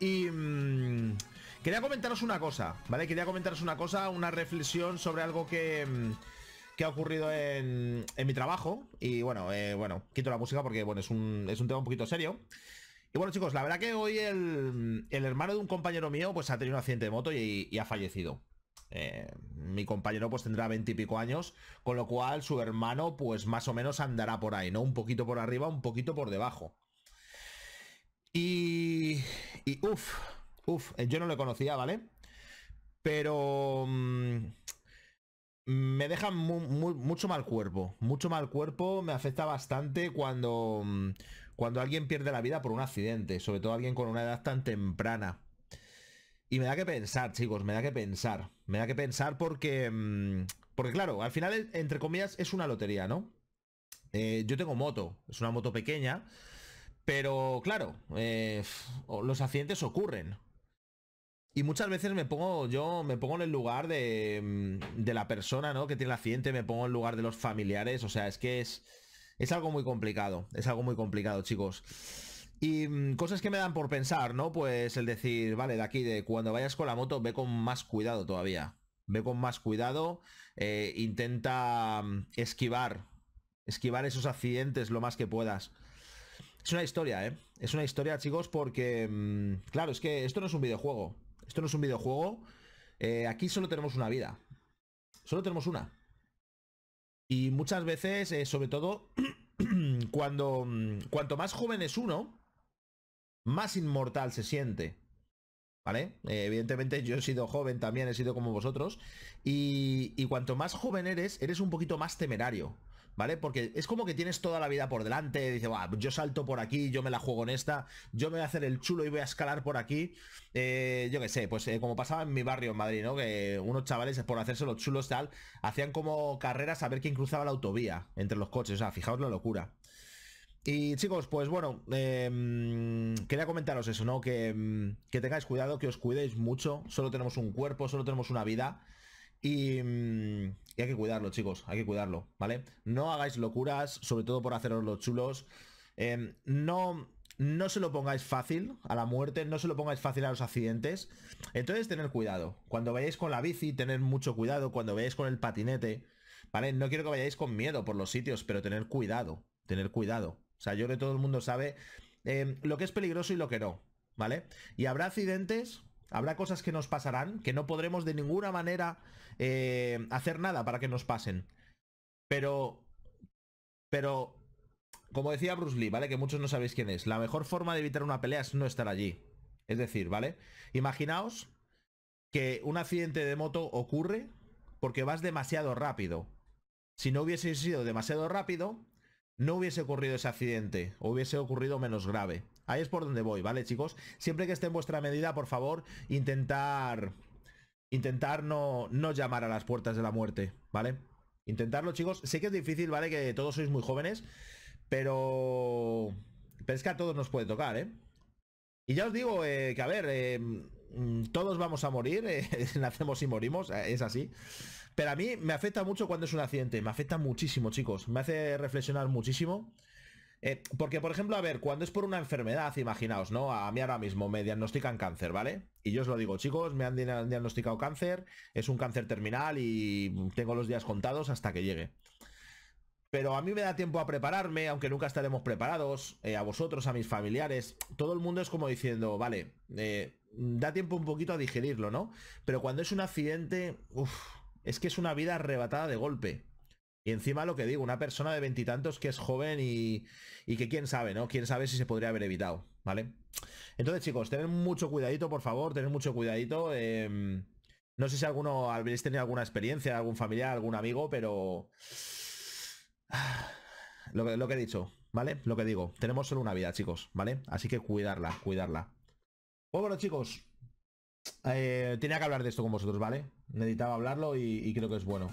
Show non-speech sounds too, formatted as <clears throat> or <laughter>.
Y mm, quería comentaros una cosa, ¿vale? Quería comentaros una cosa, una reflexión sobre algo que... Mm, ha ocurrido en, mi trabajo. Y bueno, eh, bueno, quito la música porque bueno, es un, es un tema un poquito serio. Y bueno, chicos, la verdad que hoy el, hermano de un compañero mío pues ha tenido un accidente de moto y, ha fallecido. Eh, mi compañero pues tendrá veintipico años, con lo cual su hermano pues más o menos andará por ahí, ¿no? Un poquito por arriba, un poquito por debajo. Y, y uff, uff, eh, yo no lo conocía, ¿vale? Pero mm, me deja mucho mal cuerpo, mucho mal cuerpo, me afecta bastante cuando, mm, cuando alguien pierde la vida por un accidente, sobre todo alguien con una edad tan temprana. Y me da que pensar, chicos, me da que pensar. Me da que pensar porque... Mm, porque claro, al final, entre comillas, es una lotería, ¿no? Eh, yo tengo moto, es una moto pequeña, pero claro, eh, los accidentes ocurren. Y muchas veces me pongo, yo me pongo en el lugar de, mm, la persona, Que tiene el accidente, me pongo en el lugar de los familiares. O sea, es que es, es algo muy complicado. Es algo muy complicado, chicos. Y mm, cosas que me dan por pensar, ¿no? Pues el decir, vale, de aquí, de cuando vayas con la moto, ve con más cuidado todavía. Ve con más cuidado. Eh, intenta mm, esquivar. Esquivar esos accidentes lo más que puedas. Es una historia, ¿eh? Es una historia, chicos, porque... Mm, claro, es que esto no es un videojuego. Esto no es un videojuego. Eh, aquí solo tenemos una vida. Solo tenemos una. Y muchas veces, eh, sobre todo, <clears throat> cuando mm, cuanto más joven es uno, más inmortal se siente. ¿Vale? Eh, evidentemente yo he sido joven también, he sido como vosotros. y cuanto más joven eres, eres un poquito más temerario. ¿vale? Porque es como que tienes toda la vida por delante, dice, va, yo salto por aquí, yo me la juego en esta, yo me voy a hacer el chulo y voy a escalar por aquí, eh, yo qué sé, pues eh, como pasaba en mi barrio en Madrid, ¿no? Que unos chavales eh, por hacerse los chulos tal, hacían como carreras a ver quién cruzaba la autovía entre los coches, o sea, fijaos la locura. Y chicos, pues bueno, em, quería comentaros eso, ¿no? Que, em, que tengáis cuidado, que os cuidéis mucho, solo tenemos un cuerpo, solo tenemos una vida. Mm, y, hay que cuidarlo, chicos, hay que cuidarlo, ¿vale? No hagáis locuras, sobre todo por haceros los chulos. Em, no, no se lo pongáis fácil a la muerte, no se lo pongáis fácil a los accidentes. Entonces, tener cuidado. Cuando vayáis con la bici, tener mucho cuidado. Cuando vayáis con el patinete, ¿vale? No quiero que vayáis con miedo por los sitios, pero tener cuidado, tener cuidado. O sea, yo creo que todo el mundo sabe em, lo que es peligroso y lo que no, ¿vale? Y habrá accidentes, Habrá cosas que nos pasarán, que no podremos de ninguna manera eh, hacer nada para que nos pasen. Pero... Pero... Como decía Bruce Lee, ¿vale? Que muchos no sabéis quién es. La mejor forma de evitar una pelea es no estar allí. Es decir, ¿vale? Imaginaos que un accidente de moto ocurre porque vas demasiado rápido. Si no hubiese sido demasiado rápido, no hubiese ocurrido ese accidente o hubiese ocurrido menos grave. Ahí es por donde voy, ¿vale, chicos? Siempre que esté en vuestra medida, por favor, intentar... Intentar no, llamar a las puertas de la muerte, ¿vale? Intentarlo, chicos. Sé que es difícil, ¿vale? Que todos sois muy jóvenes, pero... Pero es que a todos nos puede tocar, ¿eh? Y ya os digo eh, que, a ver, eh, todos vamos a morir, eh, <laughs> nacemos y morimos, es así. Pero a mí me afecta mucho cuando es un accidente, me afecta muchísimo, chicos. Me hace reflexionar muchísimo. Eh, porque, por ejemplo, a ver, cuando es por una enfermedad, imaginaos, ¿no? A mí ahora mismo me diagnostican cáncer, ¿vale? Y yo os lo digo, chicos, me han diagnosticado cáncer, es un cáncer terminal y tengo los días contados hasta que llegue. Pero a mí me da tiempo a prepararme, aunque nunca estaremos preparados, eh, a vosotros, a mis familiares. Todo el mundo es como diciendo, vale, eh, da tiempo un poquito a digerirlo, ¿no? Pero cuando es un accidente, uff, es que es una vida arrebatada de golpe. Y encima lo que digo, una persona de veintitantos que es joven y, que quién sabe, ¿no? Quién sabe si se podría haber evitado, ¿vale? Entonces, chicos, tened mucho cuidadito, por favor, tened mucho cuidadito. Em, no sé si alguno habréis tenido alguna experiencia, algún familiar, algún amigo, pero... <sighs> Lo que, lo que he dicho, ¿vale? Lo que digo, tenemos solo una vida, chicos, ¿vale? Así que cuidarla, cuidarla. Pues bueno, chicos, eh, tenía que hablar de esto con vosotros, ¿vale? Necesitaba hablarlo y creo que es bueno.